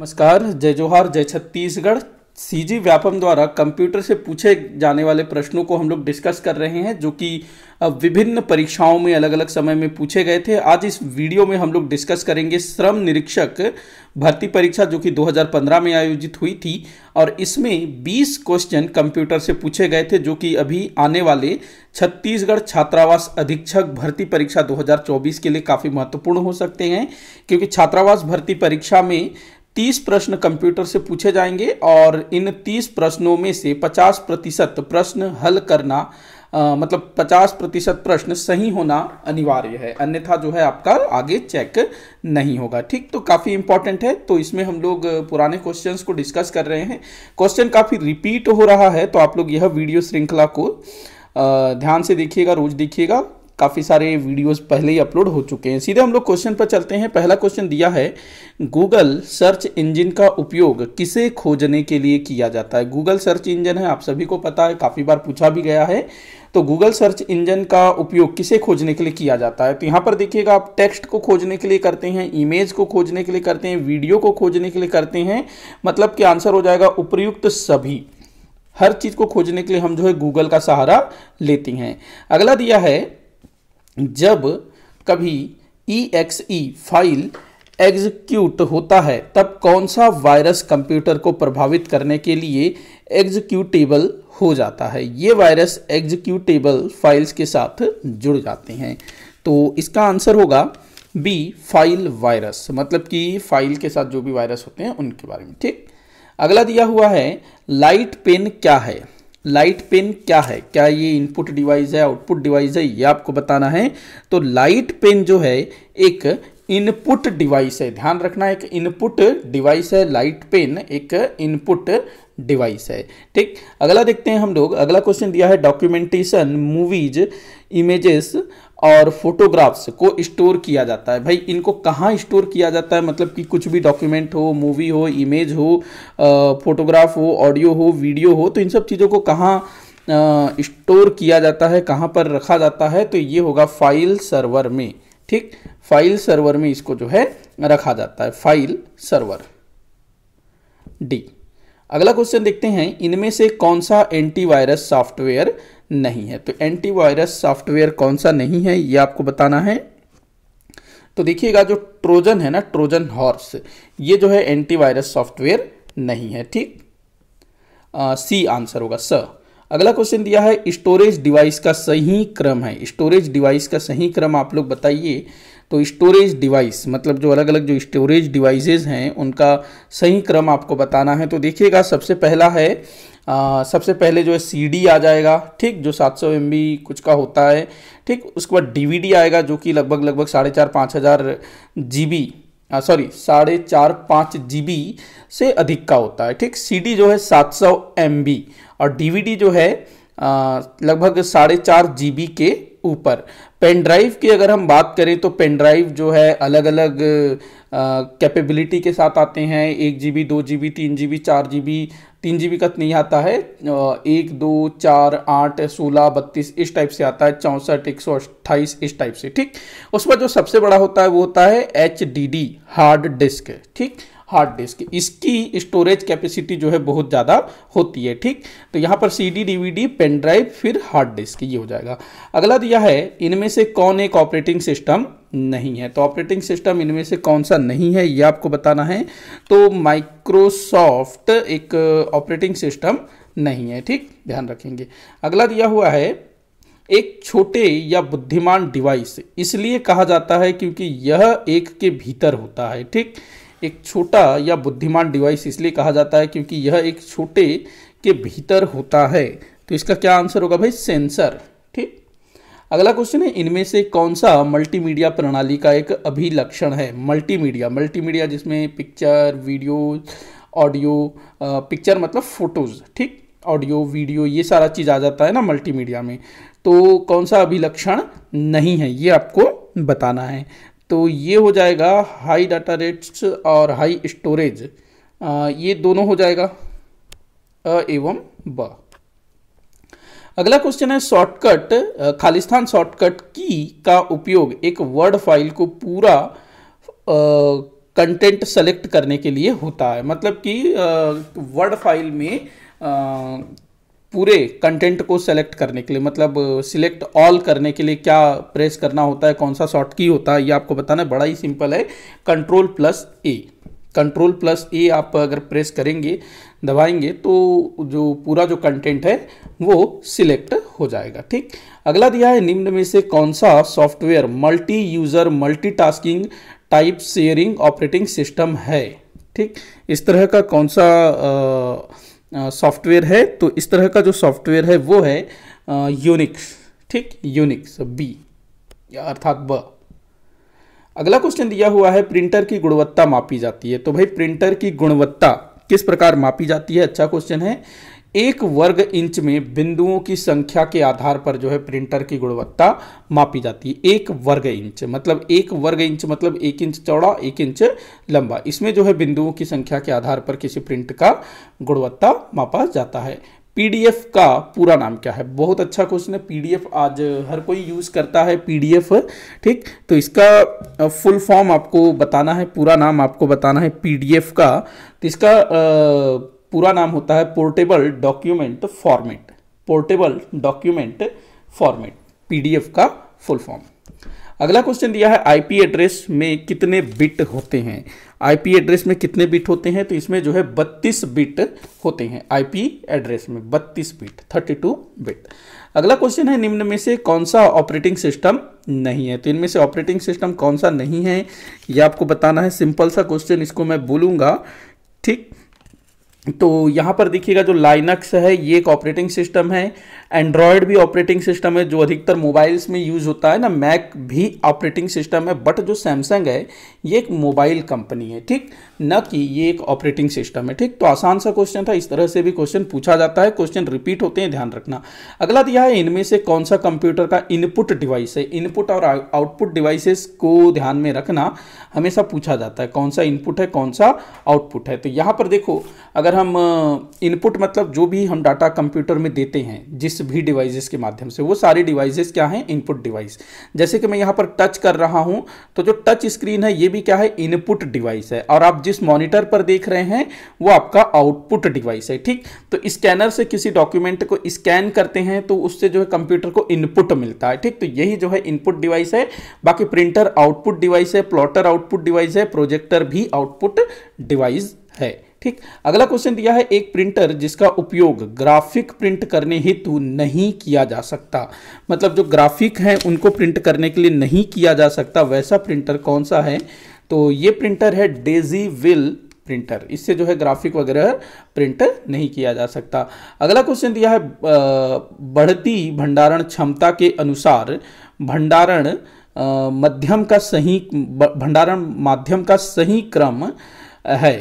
नमस्कार जय जोहार जय छत्तीसगढ़ सीजी व्यापम द्वारा कंप्यूटर से पूछे जाने वाले प्रश्नों को हम लोग डिस्कस कर रहे हैं जो कि विभिन्न परीक्षाओं में अलग अलग समय में पूछे गए थे आज इस वीडियो में हम लोग डिस्कस करेंगे श्रम निरीक्षक भर्ती परीक्षा जो कि 2015 में आयोजित हुई थी और इसमें 20 क्वेश्चन कंप्यूटर से पूछे गए थे जो कि अभी आने वाले छत्तीसगढ़ छात्रावास अधीक्षक भर्ती परीक्षा 2024 के लिए काफ़ी महत्वपूर्ण हो सकते हैं क्योंकि छात्रावास भर्ती परीक्षा में 30 प्रश्न कंप्यूटर से पूछे जाएंगे और इन तीस प्रश्नों में से पचास प्रतिशत प्रश्न हल करना आ, मतलब पचास प्रतिशत प्रश्न सही होना अनिवार्य है अन्यथा जो है आपका आगे चेक नहीं होगा ठीक तो काफ़ी इंपॉर्टेंट है तो इसमें हम लोग पुराने क्वेश्चंस को डिस्कस कर रहे हैं क्वेश्चन काफ़ी रिपीट हो रहा है तो आप लोग यह वीडियो श्रृंखला को ध्यान से देखिएगा रोज देखिएगा काफ़ी सारे वीडियोस पहले ही अपलोड हो चुके हैं सीधे हम लोग क्वेश्चन पर चलते हैं पहला क्वेश्चन दिया है गूगल सर्च इंजन का उपयोग किसे खोजने के लिए किया जाता है गूगल सर्च इंजन है आप सभी को पता है काफ़ी बार पूछा भी गया है तो गूगल सर्च इंजन का उपयोग किसे खोजने के लिए किया जाता है तो यहाँ पर देखिएगा आप टेक्स्ट को खोजने के लिए करते हैं इमेज को खोजने के लिए करते हैं वीडियो को खोजने के लिए करते हैं मतलब कि आंसर हो जाएगा उपयुक्त सभी हर चीज़ को खोजने के लिए हम जो है गूगल का सहारा लेती हैं अगला दिया है जब कभी E X E file execute होता है तब कौन सा वायरस कंप्यूटर को प्रभावित करने के लिए एग्जीक्यूटेबल हो जाता है ये वायरस एग्जीक्यूटेबल फाइल्स के साथ जुड़ जाते हैं तो इसका आंसर होगा बी फाइल वायरस मतलब कि फाइल के साथ जो भी वायरस होते हैं उनके बारे में ठीक अगला दिया हुआ है लाइट पेन क्या है लाइट पेन क्या है क्या ये इनपुट डिवाइस है आउटपुट डिवाइस है ये आपको बताना है तो लाइट पेन जो है एक इनपुट डिवाइस है ध्यान रखना एक इनपुट डिवाइस है लाइट पेन एक इनपुट डिवाइस है ठीक अगला देखते हैं हम लोग अगला क्वेश्चन दिया है डॉक्यूमेंटेशन मूवीज इमेजेस और फोटोग्राफ्स को स्टोर किया जाता है भाई इनको कहाँ स्टोर किया जाता है मतलब कि कुछ भी डॉक्यूमेंट हो मूवी हो इमेज हो फोटोग्राफ हो ऑडियो हो वीडियो हो तो इन सब चीज़ों को कहाँ स्टोर किया जाता है कहाँ पर रखा जाता है तो ये होगा फाइल सर्वर में ठीक फाइल सर्वर में इसको जो है रखा जाता है फाइल सर्वर डी अगला क्वेश्चन देखते हैं इनमें से कौन सा एंटीवायरस सॉफ्टवेयर नहीं है तो एंटीवायरस सॉफ्टवेयर कौन सा नहीं है ये आपको बताना है तो देखिएगा जो ट्रोजन है ना ट्रोजन हॉर्स ये जो है एंटीवायरस सॉफ्टवेयर नहीं है ठीक सी आंसर होगा स अगला क्वेश्चन दिया है स्टोरेज डिवाइस का सही क्रम है स्टोरेज डिवाइस का सही क्रम आप लोग बताइए तो स्टोरेज डिवाइस मतलब जो अलग अलग जो स्टोरेज डिवाइसेज हैं उनका सही क्रम आपको बताना है तो देखिएगा सबसे पहला है आ, सबसे पहले जो है सी आ जाएगा ठीक जो 700 सौ कुछ का होता है ठीक उसके बाद डी आएगा जो कि लगभग लगभग साढ़े चार पाँच हज़ार जी बी सॉरी साढ़े चार पाँच जी बी से अधिक का होता है ठीक सी जो है 700 सौ और डी जो है लगभग साढ़े चार जी बी के ऊपर पेन ड्राइव की अगर हम बात करें तो पेन ड्राइव जो है अलग अलग कैपेबिलिटी के साथ आते हैं एक जी बी दो जी बी तीन जी बी चार जी बी तीन जी बी का नहीं आता है एक दो चार आठ सोलह बत्तीस इस टाइप से आता है चौंसठ एक सौ अट्ठाईस इस टाइप से ठीक उसमें जो सबसे बड़ा होता है वो होता है H D D hard disk ठीक हार्ड डिस्क इसकी स्टोरेज कैपेसिटी जो है बहुत ज़्यादा होती है ठीक तो यहाँ पर C D D V D pen drive फिर हार्ड डिस्क ये हो जाएगा अगला दिया है इनमें से कौन एक ऑपरेटिंग सिस्टम नहीं है तो ऑपरेटिंग सिस्टम इनमें से कौन सा नहीं है ये आपको बताना है तो माइक्रोसॉफ्ट एक ऑपरेटिंग सिस्टम नहीं है ठीक ध्यान रखेंगे अगला दिया हुआ है एक छोटे या बुद्धिमान डिवाइस इसलिए कहा जाता है क्योंकि यह एक के भीतर होता है ठीक एक छोटा या बुद्धिमान डिवाइस इसलिए कहा जाता है क्योंकि यह एक छोटे के भीतर होता है तो इसका क्या आंसर होगा भाई सेंसर ठीक अगला क्वेश्चन है इनमें से कौन सा मल्टीमीडिया प्रणाली का एक अभिलक्षण है मल्टीमीडिया मल्टीमीडिया जिसमें पिक्चर वीडियो ऑडियो पिक्चर मतलब फोटोज़ ठीक ऑडियो वीडियो ये सारा चीज़ आ जाता है ना मल्टीमीडिया में तो कौन सा अभिलक्षण नहीं है ये आपको बताना है तो ये हो जाएगा हाई डाटा रेट्स और हाई स्टोरेज ये दोनों हो जाएगा अ एवं ब अगला क्वेश्चन है शॉर्टकट खालिस्तान शॉर्टकट की का उपयोग एक वर्ड फाइल को पूरा कंटेंट सेलेक्ट करने के लिए होता है मतलब कि वर्ड फाइल में पूरे कंटेंट को सेलेक्ट करने के लिए मतलब सिलेक्ट uh, ऑल करने के लिए क्या प्रेस करना होता है कौन सा शॉर्ट की होता है ये आपको बताना है बड़ा ही सिंपल है control plus A control plus A आप अगर प्रेस करेंगे दबाएंगे तो जो पूरा जो कंटेंट है वो सिलेक्ट हो जाएगा ठीक अगला दिया है निम्न में से कौन सा software multi user tasking type sharing operating system है ठीक इस तरह का कौन सा uh, सॉफ्टवेयर है तो इस तरह का जो सॉफ्टवेयर है वो है यूनिक्स ठीक यूनिक्स बी अर्थात ब अगला क्वेश्चन दिया हुआ है प्रिंटर की गुणवत्ता मापी जाती है तो भाई प्रिंटर की गुणवत्ता किस प्रकार मापी जाती है अच्छा क्वेश्चन है एक वर्ग इंच में बिंदुओं की संख्या के आधार पर जो है प्रिंटर की गुणवत्ता मापी जाती है एक वर्ग इंच मतलब एक वर्ग इंच मतलब एक इंच चौड़ा एक इंच लंबा इसमें जो है बिंदुओं की संख्या के आधार पर किसी प्रिंट का गुणवत्ता मापा जाता है पीडीएफ का पूरा नाम क्या है बहुत अच्छा क्वेश्चन है पीडीएफ आज हर कोई यूज़ करता है पीडीएफ ठीक तो इसका फुल फॉर्म आपको बताना है पूरा नाम आपको बताना है पीडीएफ का तो इसका आ, पूरा नाम होता है portable document format portable document format PDF का फुल फॉर्म अगला क्वेश्चन दिया है आईपी एड्रेस में कितने बिट होते हैं आईपी एड्रेस में कितने बिट होते हैं तो इसमें जो है 32 बिट होते हैं आईपी एड्रेस में 32 बिट 32 बिट अगला क्वेश्चन है निम्न में से कौन सा ऑपरेटिंग सिस्टम नहीं है तो इनमें से ऑपरेटिंग सिस्टम कौन सा नहीं है ये आपको बताना है सिंपल सा क्वेश्चन इसको मैं बोलूँगा ठीक तो यहाँ पर देखिएगा जो लाइनक्स है ये एक ऑपरेटिंग सिस्टम है एंड्रॉयड भी ऑपरेटिंग सिस्टम है जो अधिकतर मोबाइल्स में यूज़ होता है ना मैक भी ऑपरेटिंग सिस्टम है बट जो सैमसंग है ये एक मोबाइल कंपनी है ठीक न कि ये एक ऑपरेटिंग सिस्टम है ठीक तो आसान सा क्वेश्चन था इस तरह से भी क्वेश्चन पूछा जाता है क्वेश्चन रिपीट होते हैं ध्यान रखना अगला दिया है इनमें से कौन सा कंप्यूटर का इनपुट डिवाइस है इनपुट और आउटपुट डिवाइसेस को ध्यान में रखना हमेशा पूछा जाता है कौन सा इनपुट है कौन सा आउटपुट है तो यहाँ पर देखो अगर हम इनपुट मतलब जो भी हम डाटा कंप्यूटर में देते हैं जिस जिस भी डिवाइसेस के माध्यम से वो सारी डिवाइसेस क्या हैं इनपुट डिवाइस जैसे कि मैं यहाँ पर टच कर रहा हूँ तो जो टच स्क्रीन है ये भी क्या है इनपुट डिवाइस है और आप जिस मॉनिटर पर देख रहे हैं वो आपका आउटपुट डिवाइस है ठीक तो स्कैनर से किसी डॉक्यूमेंट को स्कैन करते हैं तो उससे जो है कंप्यूटर को इनपुट मिलता है ठीक तो यही जो है इनपुट डिवाइस है बाकी प्रिंटर आउटपुट डिवाइस है प्लॉटर आउटपुट डिवाइस है प्रोजेक्टर भी आउटपुट डिवाइस है ठीक अगला क्वेश्चन दिया है एक प्रिंटर जिसका उपयोग ग्राफिक प्रिंट करने हेतु नहीं किया जा सकता मतलब जो ग्राफिक हैं उनको प्रिंट करने के लिए नहीं किया जा सकता वैसा प्रिंटर कौन सा है तो ये प्रिंटर है डेजी विल प्रिंटर इससे जो है ग्राफिक वगैरह प्रिंट नहीं किया जा सकता अगला क्वेश्चन दिया है बढ़ती भंडारण क्षमता के अनुसार भंडारण मध्यम का सही भंडारण माध्यम का सही क्रम है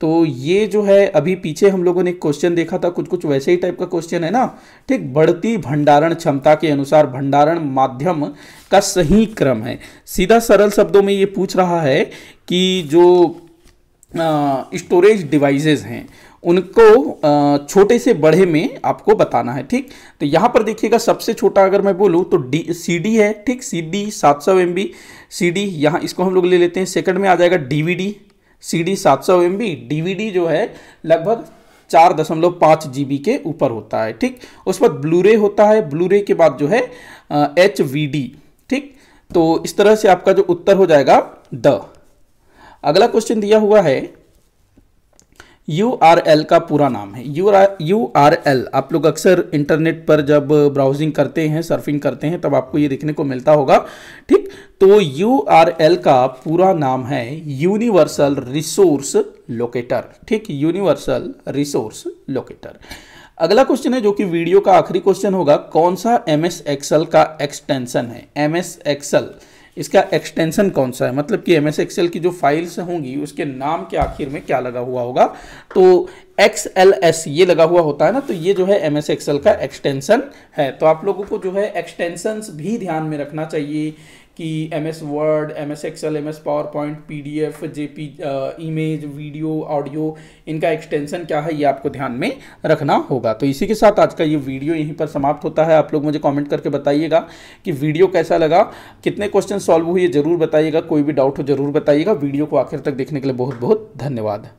तो ये जो है अभी पीछे हम लोगों ने क्वेश्चन देखा था कुछ कुछ वैसे ही टाइप का क्वेश्चन है ना ठीक बढ़ती भंडारण क्षमता के अनुसार भंडारण माध्यम का सही क्रम है सीधा सरल शब्दों में ये पूछ रहा है कि जो स्टोरेज डिवाइसेस हैं उनको छोटे से बड़े में आपको बताना है ठीक तो यहाँ पर देखिएगा सबसे छोटा अगर मैं बोलूँ तो डी सी डी है ठीक सी डी सात सौ एम बी सी डी यहाँ इसको हम लोग ले लेते हैं सेकंड में आ जाएगा D V D C D सात सौ M B D V D जो है लगभग चार दशमलव पाँच जी के ऊपर होता है ठीक पर ब्लू ब्लूरे होता है ब्लूरे के बाद जो है एच वी डी ठीक तो इस तरह से आपका जो उत्तर हो जाएगा द अगला क्वेश्चन दिया हुआ है यू का पूरा नाम है यू यू आर एल आप लोग अक्सर इंटरनेट पर जब ब्राउजिंग करते हैं सर्फिंग करते हैं तब आपको ये देखने को मिलता होगा ठीक तो यू आर एल का पूरा नाम है यूनिवर्सल रिसोर्स लोकेटर ठीक यूनिवर्सल रिसोर्स लोकेटर अगला क्वेश्चन है जो कि वीडियो का आखिरी क्वेश्चन होगा कौन सा एम एस एक्सल का एक्सटेंशन है एम एस एक्सल इसका एक्सटेंशन कौन सा है मतलब कि एम एस एक्सेल की जो फाइल्स होंगी उसके नाम के आखिर में क्या लगा हुआ होगा तो एक्स एल एस ये लगा हुआ होता है ना तो ये जो है एम एस एक्सेल का एक्सटेंशन है तो आप लोगों को जो है एक्सटेंशंस भी ध्यान में रखना चाहिए कि M S Word M S X L M S PowerPoint P D F J P image video audio इनका एक्सटेंशन क्या है ये आपको ध्यान में रखना होगा तो इसी के साथ आज का ये वीडियो यहीं पर समाप्त होता है आप लोग मुझे कमेंट करके बताइएगा कि वीडियो कैसा लगा कितने क्वेश्चन सॉल्व हुए ज़रूर बताइएगा कोई भी डाउट हो ज़रूर बताइएगा वीडियो को आखिर तक देखने के लिए बहुत बहुत धन्यवाद